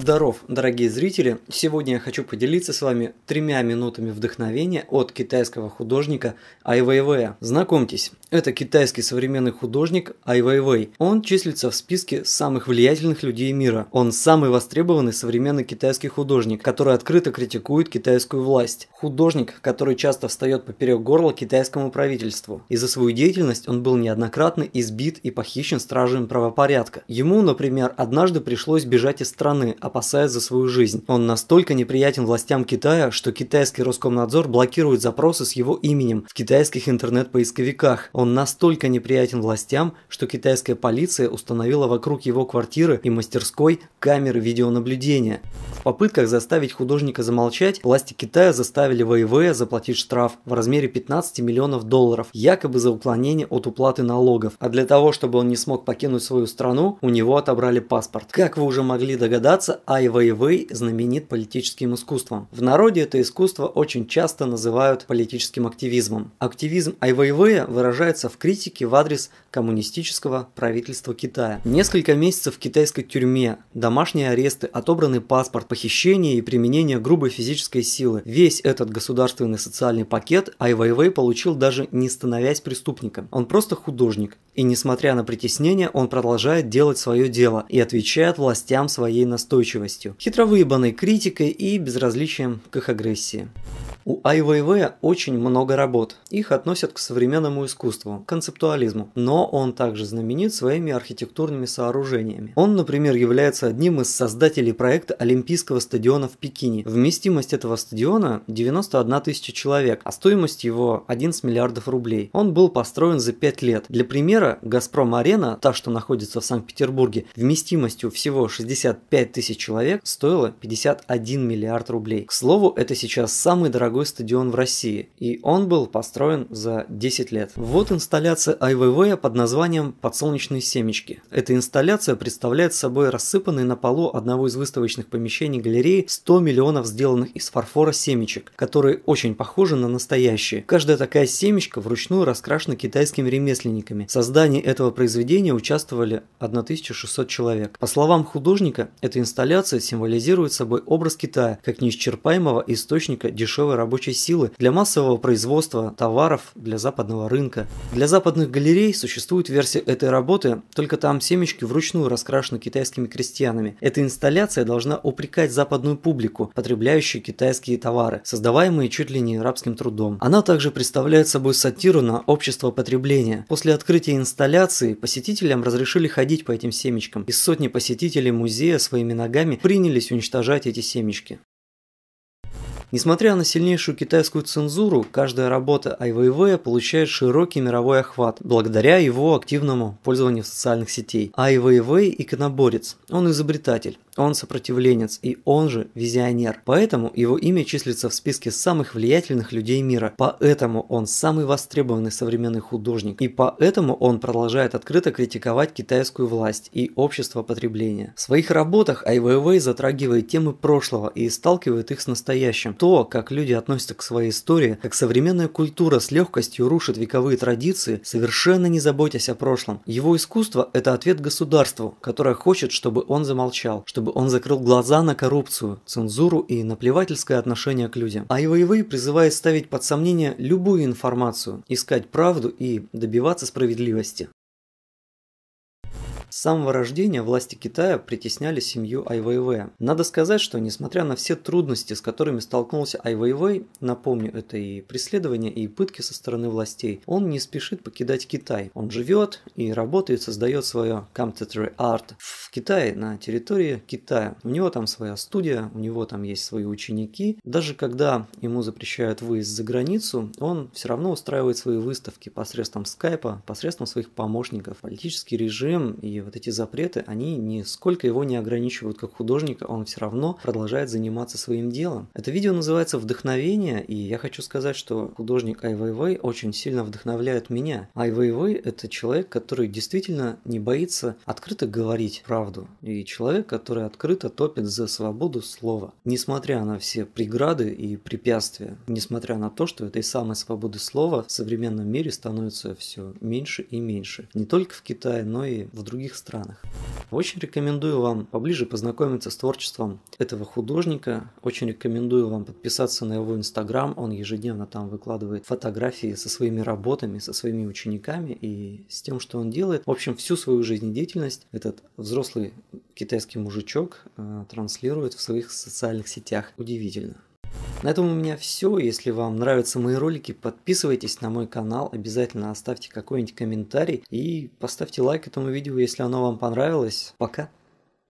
Здоров, дорогие зрители! Сегодня я хочу поделиться с вами тремя минутами вдохновения от китайского художника Ай Вэйвэя. Знакомьтесь, это китайский современный художник Ай Вэйвэй. Он числится в списке самых влиятельных людей мира. Он самый востребованный современный китайский художник, который открыто критикует китайскую власть. Художник, который часто встает поперек горла китайскому правительству. И за свою деятельность он был неоднократно избит и похищен стражами правопорядка. Ему, например, однажды пришлось бежать из страны, а опасаясь за свою жизнь. Он настолько неприятен властям Китая, что китайский Роскомнадзор блокирует запросы с его именем в китайских интернет-поисковиках. Он настолько неприятен властям, что китайская полиция установила вокруг его квартиры и мастерской камеры видеонаблюдения. В попытках заставить художника замолчать, власти Китая заставили ВИВ заплатить штраф в размере 15 миллионов долларов, якобы за уклонение от уплаты налогов. А для того, чтобы он не смог покинуть свою страну, у него отобрали паспорт. Как вы уже могли догадаться, Кажется, Ай Вэйвэй знаменит политическим искусством. В народе это искусство очень часто называют политическим активизмом. Активизм Ай Вэйвэя выражается в критике в адрес коммунистического правительства Китая. Несколько месяцев в китайской тюрьме, домашние аресты, отобранный паспорт, похищение и применение грубой физической силы. Весь этот государственный социальный пакет Ай Вэйвэй получил даже не становясь преступником. Он просто художник. И несмотря на притеснение, он продолжает делать свое дело и отвечает властям своей настойчивости неустойчивостью, хитровыебанной критикой и безразличием к их агрессии. У Айвэйвэя очень много работ. Их относят к современному искусству, концептуализму. Но он также знаменит своими архитектурными сооружениями. Он, например, является одним из создателей проекта Олимпийского стадиона в Пекине. Вместимость этого стадиона 91 тысяча человек, а стоимость его 11 миллиардов рублей. Он был построен за 5 лет. Для примера, «Газпром-арена», та, что находится в Санкт-Петербурге, вместимостью всего 65 тысяч тысяч человек стоило 51 миллиард рублей. К слову, это сейчас самый дорогой стадион в России, и он был построен за 10 лет. Вот инсталляция IVV под названием «Подсолнечные семечки». Эта инсталляция представляет собой рассыпанный на полу одного из выставочных помещений галереи 100 миллионов сделанных из фарфора семечек, которые очень похожи на настоящие. Каждая такая семечка вручную раскрашена китайскими ремесленниками. В создании этого произведения участвовали 1600 человек. По словам художника, эта инсталляция инсталляция символизирует собой образ Китая как неисчерпаемого источника дешевой рабочей силы для массового производства товаров для западного рынка. Для западных галерей существует версия этой работы, только там семечки вручную раскрашены китайскими крестьянами. Эта инсталляция должна упрекать западную публику, потребляющую китайские товары, создаваемые чуть ли не рабским трудом. Она также представляет собой сатиру на общество потребления. После открытия инсталляции посетителям разрешили ходить по этим семечкам, и сотни посетителей музея своими ногами ногами принялись уничтожать эти семечки. Несмотря на сильнейшую китайскую цензуру, каждая работа Айвэйвэя получает широкий мировой охват, благодаря его активному пользованию социальных сетей. Айвэйвэй – иконоборец, он изобретатель, он сопротивленец и он же визионер. Поэтому его имя числится в списке самых влиятельных людей мира. Поэтому он самый востребованный современный художник. И поэтому он продолжает открыто критиковать китайскую власть и общество потребления. В своих работах Ай Вэйвэй затрагивает темы прошлого и сталкивает их с настоящим, то, как люди относятся к своей истории, как современная культура с легкостью рушит вековые традиции, совершенно не заботясь о прошлом. Его искусство – это ответ государству, которое хочет, чтобы он замолчал, чтобы он закрыл глаза на коррупцию, цензуру и наплевательское отношение к людям. А его ивы призывает ставить под сомнение любую информацию, искать правду и добиваться справедливости. С самого рождения власти Китая притесняли семью Айвэйвэ. Надо сказать, что несмотря на все трудности, с которыми столкнулся Айвэйвэй, напомню, это и преследования, и пытки со стороны властей, он не спешит покидать Китай. Он живет и работает, создает свое Computer Art в Китае, на территории Китая. У него там своя студия, у него там есть свои ученики. Даже когда ему запрещают выезд за границу, он все равно устраивает свои выставки посредством скайпа, посредством своих помощников. Политический режим и вот эти запреты, они нисколько его не ограничивают как художника, он все равно продолжает заниматься своим делом. Это видео называется «Вдохновение», и я хочу сказать, что художник Ай Вэйвэй очень сильно вдохновляет меня. Ай Вэйвэй – это человек, который действительно не боится открыто говорить правду, и человек, который открыто топит за свободу слова, несмотря на все преграды и препятствия, несмотря на то, что этой самой свободы слова в современном мире становится все меньше и меньше. Не только в Китае, но и в других других странах. Очень рекомендую вам поближе познакомиться с творчеством этого художника. Очень рекомендую вам подписаться на его инстаграм. Он ежедневно там выкладывает фотографии со своими работами, со своими учениками и с тем, что он делает. В общем, всю свою жизнедеятельность этот взрослый китайский мужичок э, транслирует в своих социальных сетях. Удивительно. На этом у меня все. Если вам нравятся мои ролики, подписывайтесь на мой канал, обязательно оставьте какой-нибудь комментарий и поставьте лайк этому видео, если оно вам понравилось. Пока!